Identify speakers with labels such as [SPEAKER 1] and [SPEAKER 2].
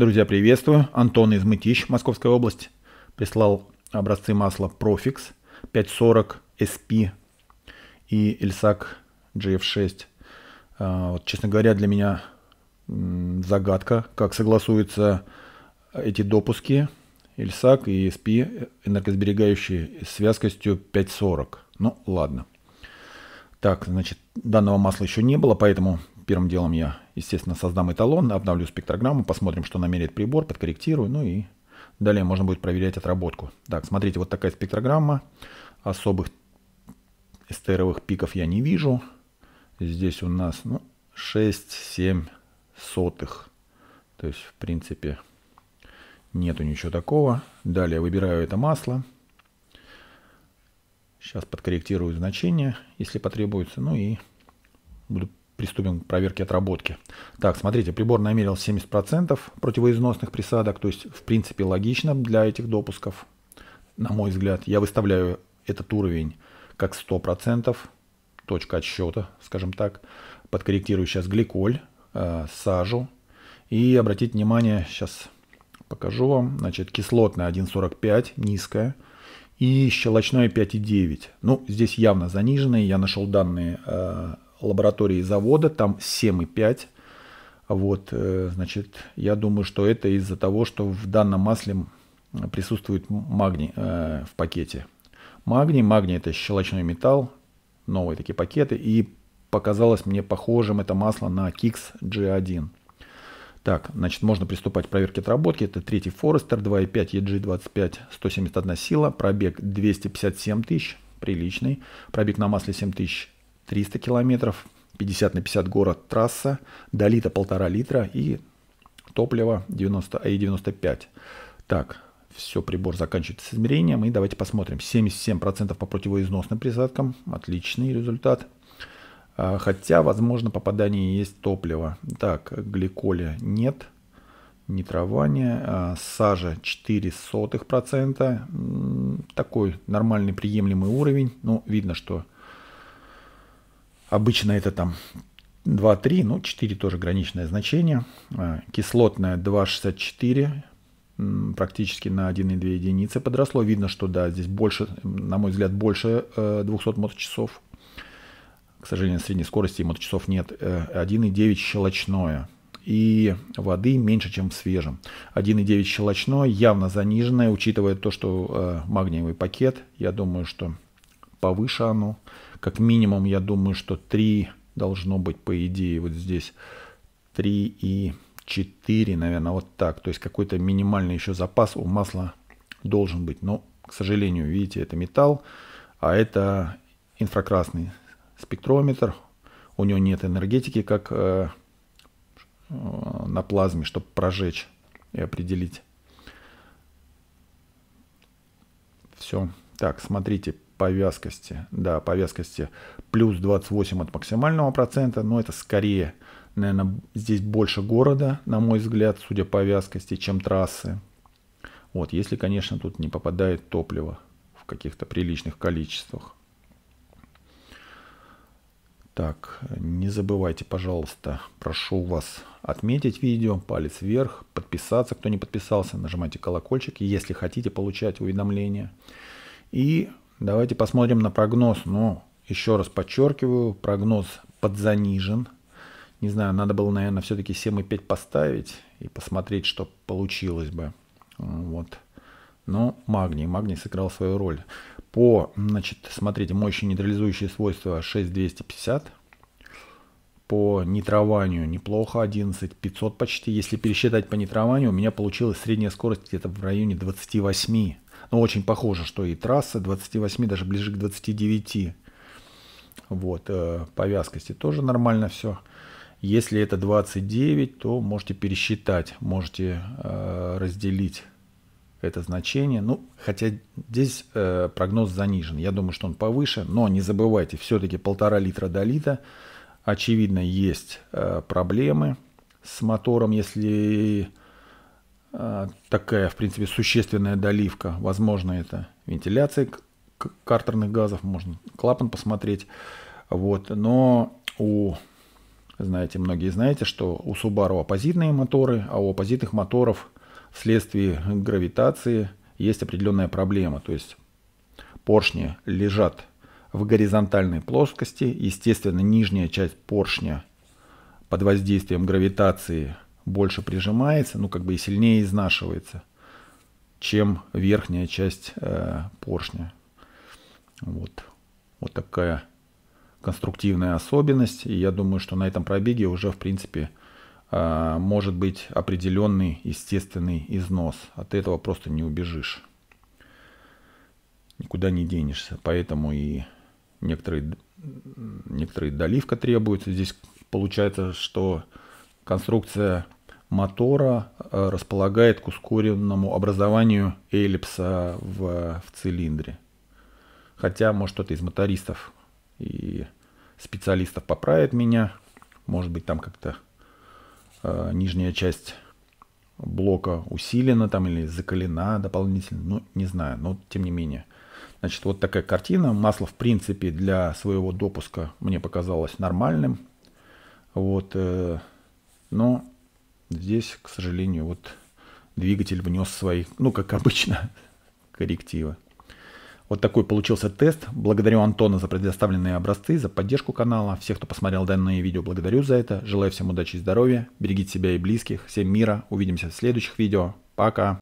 [SPEAKER 1] Друзья, приветствую. Антон из Мытищ, Московская область, прислал образцы масла Profix 540 SP и Ильсак GF6. А, вот, честно говоря, для меня загадка, как согласуются эти допуски Ильсак и SP э, энергосберегающие с вязкостью 540. Ну, ладно. Так, значит, данного масла еще не было, поэтому первым делом я, естественно, создам эталон, обновлю спектрограмму, посмотрим, что намерит прибор, подкорректирую, ну и далее можно будет проверять отработку. Так, смотрите, вот такая спектрограмма. Особых эстеровых пиков я не вижу. Здесь у нас ну, 6-7 сотых. То есть, в принципе, нету ничего такого. Далее выбираю это масло. Сейчас подкорректирую значение, если потребуется. Ну и буду приступим к проверке отработки. Так, смотрите, прибор намерил 70% противоизносных присадок, то есть в принципе логично для этих допусков, на мой взгляд. Я выставляю этот уровень как 100%, точка отсчета, скажем так. Подкорректирую сейчас гликоль, э, сажу. И обратите внимание, сейчас покажу вам, значит, кислотная 1,45, низкая и щелочное 5,9. Ну, здесь явно заниженные. Я нашел данные э, лаборатории завода, там 7,5. Вот, э, значит, я думаю, что это из-за того, что в данном масле присутствует магний э, в пакете. Магний, магний это щелочной металл, новые такие пакеты, и показалось мне похожим это масло на Kix G1. Так, значит, можно приступать к проверке отработки. Это третий Forester 2.5 EG25, 171 сила, пробег 257 тысяч, приличный. Пробег на масле 7 тысяч 300 километров, 50 на 50 город трасса, до лита полтора литра и топливо 90, и 95 Так, все, прибор заканчивается с измерением. И давайте посмотрим. 77% по противоизносным присадкам. Отличный результат. А, хотя, возможно, попадание есть топливо. Так, гликоля нет. Нитрование. А, сажа 0,04%. Такой нормальный приемлемый уровень. Ну, видно, что Обычно это там 2,3, ну 4 тоже граничное значение. А, кислотное 2,64, практически на 1,2 единицы подросло. Видно, что да, здесь больше, на мой взгляд, больше 200 э, моточасов. К сожалению, средней скорости моточасов нет. 1,9 э, щелочное и воды меньше, чем в свежем. 1,9 щелочное, явно заниженное, учитывая то, что э, магниевый пакет. Я думаю, что повыше оно. Как минимум, я думаю, что 3 должно быть, по идее, вот здесь 3 и 4, наверное, вот так. То есть какой-то минимальный еще запас у масла должен быть. Но, к сожалению, видите, это металл, а это инфракрасный спектрометр. У него нет энергетики, как э, э, на плазме, чтобы прожечь и определить. Все. Так, смотрите, по вязкости. Да, по вязкости плюс 28 от максимального процента, но это скорее, наверное, здесь больше города, на мой взгляд, судя по вязкости, чем трассы. Вот, если, конечно, тут не попадает топливо в каких-то приличных количествах. Так, не забывайте, пожалуйста, прошу вас отметить видео, палец вверх, подписаться, кто не подписался, нажимайте колокольчик, если хотите получать уведомления. И Давайте посмотрим на прогноз. Ну, еще раз подчеркиваю, прогноз подзанижен. Не знаю, надо было, наверное, все-таки 7,5 поставить и посмотреть, что получилось бы. Вот. Но магний, магний сыграл свою роль. По, значит, смотрите, мощи нейтрализующие свойства 6250. По нитрованию неплохо, 11500 почти. Если пересчитать по нитрованию, у меня получилась средняя скорость где-то в районе 28 но ну, очень похоже, что и трасса 28, даже ближе к 29. Вот, э, по вязкости тоже нормально все. Если это 29, то можете пересчитать, можете э, разделить это значение. Ну, хотя здесь э, прогноз занижен. Я думаю, что он повыше, но не забывайте, все-таки полтора литра долита, Очевидно, есть э, проблемы с мотором, если а, такая, в принципе, существенная доливка. Возможно, это вентиляция картерных газов, можно клапан посмотреть. Вот. Но у, знаете, многие знаете, что у Subaru оппозитные моторы, а у оппозитных моторов вследствие гравитации есть определенная проблема. То есть поршни лежат в горизонтальной плоскости. Естественно, нижняя часть поршня под воздействием гравитации – больше прижимается, ну как бы и сильнее изнашивается, чем верхняя часть э, поршня. Вот. вот такая конструктивная особенность. И я думаю, что на этом пробеге уже в принципе э, может быть определенный естественный износ. От этого просто не убежишь. Никуда не денешься. Поэтому и некоторые, некоторые доливка требуется. Здесь получается, что конструкция мотора э, располагает к ускоренному образованию эллипса в, в цилиндре. Хотя, может, кто-то из мотористов и специалистов поправит меня. Может быть, там как-то э, нижняя часть блока усилена там или закалена дополнительно. Ну, не знаю, но тем не менее. Значит, вот такая картина. Масло, в принципе, для своего допуска мне показалось нормальным. Вот, э, но Здесь, к сожалению, вот двигатель внес свои, ну, как обычно, коррективы. Вот такой получился тест. Благодарю Антона за предоставленные образцы, за поддержку канала. Всех, кто посмотрел данное видео, благодарю за это. Желаю всем удачи и здоровья. Берегите себя и близких. Всем мира. Увидимся в следующих видео. Пока.